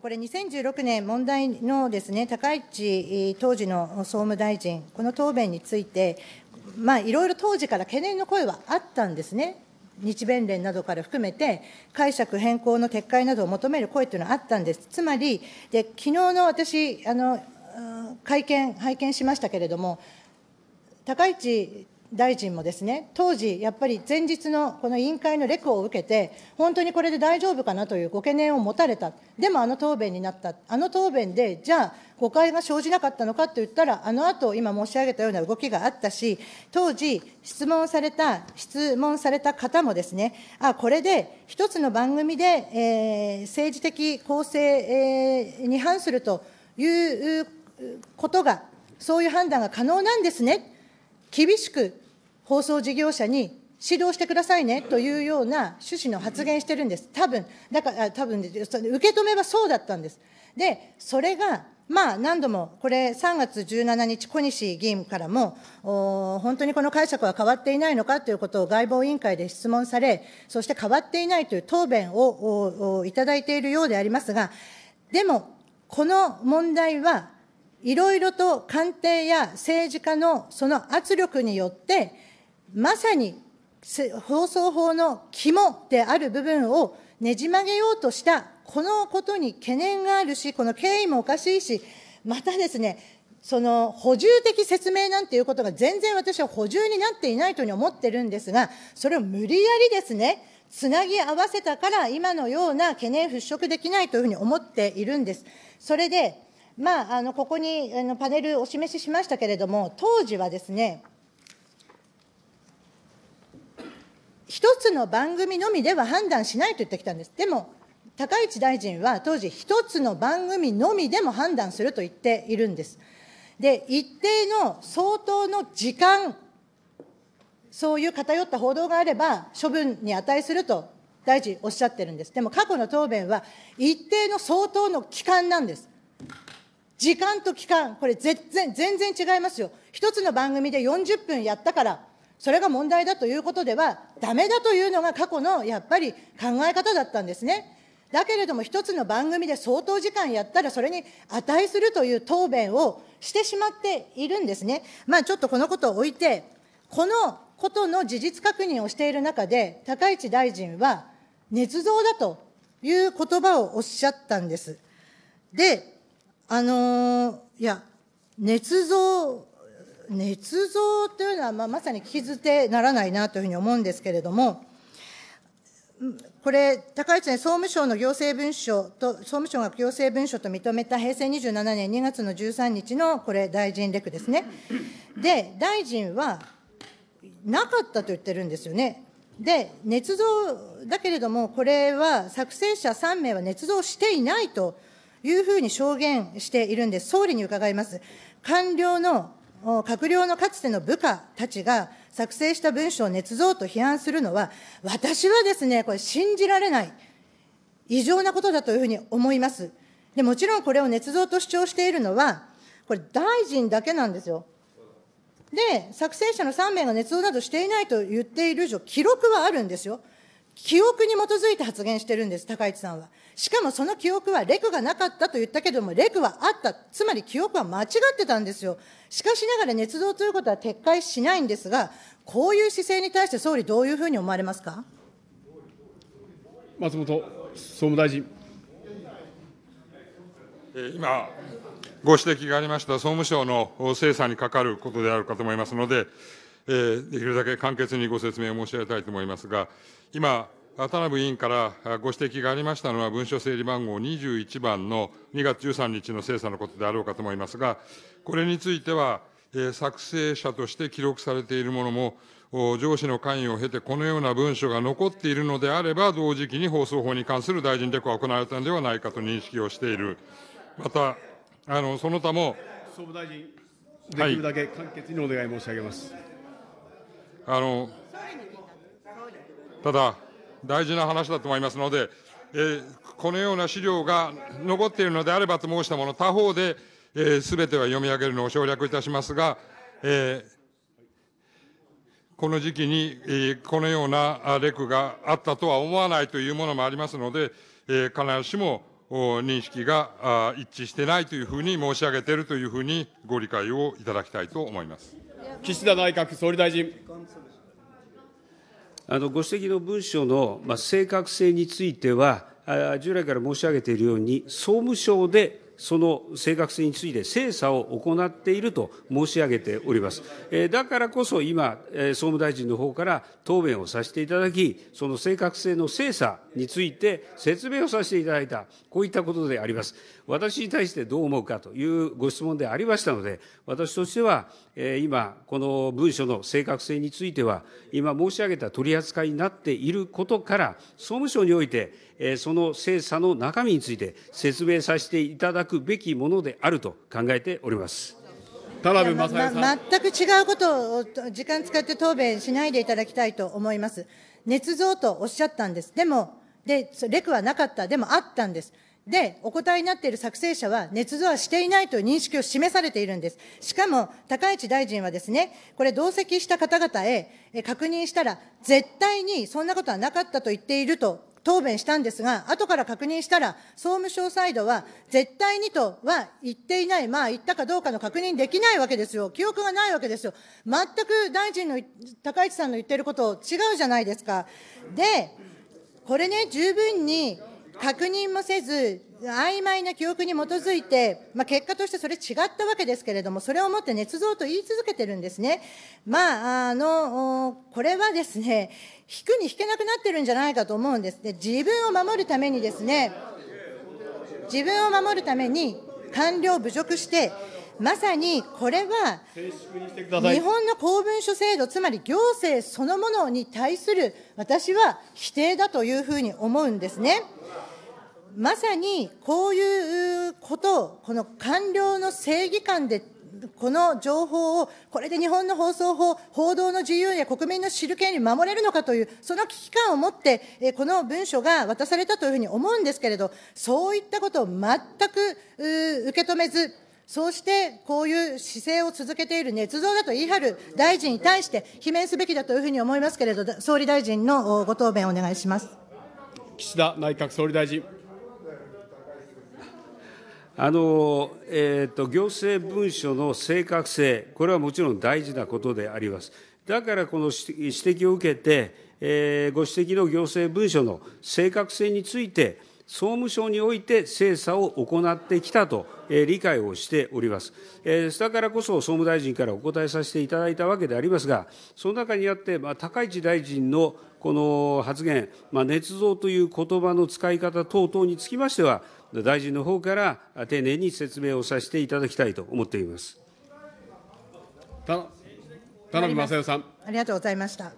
これ、2016年、問題のですね高市当時の総務大臣、この答弁について、まあ、いろいろ当時から懸念の声はあったんですね。日弁連などから含めて、解釈変更の撤回などを求める声というのはあったんです、つまり、で昨日の私あの、会見、拝見しましたけれども、高市大臣もですね、当時、やっぱり前日のこの委員会のレクを受けて、本当にこれで大丈夫かなというご懸念を持たれた、でもあの答弁になった、あの答弁で、じゃあ、誤解が生じなかったのかといったら、あの後今申し上げたような動きがあったし、当時、質問された、質問された方もですね、あこれで一つの番組で、えー、政治的公正、えー、に反するということが、そういう判断が可能なんですね、厳しく放送事業者に指導してくださいねというような趣旨の発言してるんです。多分だから、多分受け止めはそうだったんです。で、それが、まあ、何度も、これ、3月17日、小西議員からも、本当にこの解釈は変わっていないのかということを外防委員会で質問され、そして変わっていないという答弁をいただいているようでありますが、でも、この問題は、いろいろと官邸や政治家のその圧力によって、まさに放送法の肝である部分をねじ曲げようとした、このことに懸念があるし、この経緯もおかしいし、またですね、その補充的説明なんていうことが全然私は補充になっていないというふうに思ってるんですが、それを無理やりですね、つなぎ合わせたから今のような懸念払拭できないというふうに思っているんです。それで、まあ、あのここにあのパネルお示ししましたけれども、当時はですね、一つの番組のみでは判断しないと言ってきたんです。でも、高市大臣は当時、一つの番組のみでも判断すると言っているんです。で、一定の相当の時間、そういう偏った報道があれば、処分に値すると大臣おっしゃってるんです。でも過去の答弁は、一定の相当の期間なんです。時間と期間、これ全然、全然違いますよ。一つの番組で40分やったから、それが問題だということではだめだというのが過去のやっぱり考え方だったんですね。だけれども、一つの番組で相当時間やったら、それに値するという答弁をしてしまっているんですね。まあ、ちょっとこのことを置いて、このことの事実確認をしている中で、高市大臣は、捏造だという言葉をおっしゃったんです。で、あのー、いや、捏造捏造というのは、まあ、まさに聞き捨てならないなというふうに思うんですけれども、これ、高市ね、総務省の行政文書と、総務省が行政文書と認めた平成27年2月の13日の、これ、大臣レクですね。で、大臣は、なかったと言ってるんですよね。で、捏造だけれども、これは作成者3名は捏造していないというふうに証言しているんです。総理に伺います。官僚の閣僚のかつての部下たちが作成した文書を捏造と批判するのは、私はですね、これ、信じられない、異常なことだというふうに思います。でもちろんこれを捏造と主張しているのは、これ、大臣だけなんですよ。で、作成者の3名が捏造などしていないと言っている以上、記録はあるんですよ。記憶に基づいて発言してるんです、高市さんは。しかもその記憶はレクがなかったと言ったけども、レクはあった、つまり記憶は間違ってたんですよ。しかしながら、捏造ということは撤回しないんですが、こういう姿勢に対して総理、どういうふうに思われますか松本総務大臣。今、ご指摘がありました総務省の精査にかかることであるかと思いますので、えー、できるだけ簡潔にご説明を申し上げたいと思いますが、今、田辺委員からご指摘がありましたのは、文書整理番号21番の2月13日の精査のことであろうかと思いますが、これについては、えー、作成者として記録されているものも、上司の関与を経て、このような文書が残っているのであれば、同時期に放送法に関する大臣レクは行われたのではないかと認識をしている。また、あのその他も。総務大臣、できるだけ簡潔にお願い申し上げます。はいあのただ、大事な話だと思いますので、えー、このような資料が残っているのであればと申したもの、他方で、す、え、べ、ては読み上げるのを省略いたしますが、えー、この時期に、えー、このようなレクがあったとは思わないというものもありますので、え必ずしも認識が一致してないというふうに申し上げているというふうにご理解をいただきたいと思います。岸田内閣総理大臣。あのご指摘の文書の、まあ、正確性については、従来から申し上げているように、総務省でその正確性について精査を行っていると申し上げております。だからこそ今、総務大臣の方から答弁をさせていただき、その正確性の精査について説明をさせていただいた、こういったことであります。私に対してどう思うかというご質問でありましたので、私としては、今、この文書の正確性については、今申し上げた取り扱いになっていることから、総務省において、その精査の中身について説明させていただくべきものであると考えております。田辺正也さん、ま、全く違うことを時間使って答弁しないでいただきたいと思います。捏造とおっしゃったんです。でも、で、レクはなかった。でもあったんです。で、お答えになっている作成者は、捏造はしていないという認識を示されているんです。しかも、高市大臣はですね、これ同席した方々へ確認したら、絶対にそんなことはなかったと言っていると答弁したんですが、後から確認したら、総務省サイドは、絶対にとは言っていない、まあ言ったかどうかの確認できないわけですよ。記憶がないわけですよ。全く大臣の、高市さんの言ってること違うじゃないですか。で、これね、十分に確認もせず、曖昧な記憶に基づいて、まあ、結果としてそれ違ったわけですけれども、それをもって捏造と言い続けてるんですね。まあ、あの、これはですね、引くに引けなくなってるんじゃないかと思うんですね。自分を守るためにですね、自分を守るために官僚侮辱して、まさにこれは、日本の公文書制度、つまり行政そのものに対する、私は否定だというふうに思うんですね。まさにこういうことを、この官僚の正義感で、この情報を、これで日本の放送法、報道の自由や国民の知る権利守れるのかという、その危機感を持って、この文書が渡されたというふうに思うんですけれど、そういったことを全く受け止めず、そしてこういう姿勢を続けている捏造だと言い張る大臣に対して、罷免すべきだというふうに思いますけれど、総理大臣のご答弁をお願いします。岸田内閣総理大臣。えー、と行政文書の正確性、これはもちろん大事なことであります。だからこの指摘を受けて、えー、ご指摘の行政文書の正確性について、総務省において精査を行ってきたと、えー、理解をしております。えー、だからこそ総務大臣からお答えさせていただいたわけでありますが、その中にあって、まあ、高市大臣のこの発言、まあ、捏造という言葉の使い方等々につきましては、大臣の方から丁寧に説明をさせていただきたいと思っています。田辺正代さん。ありがとうございました。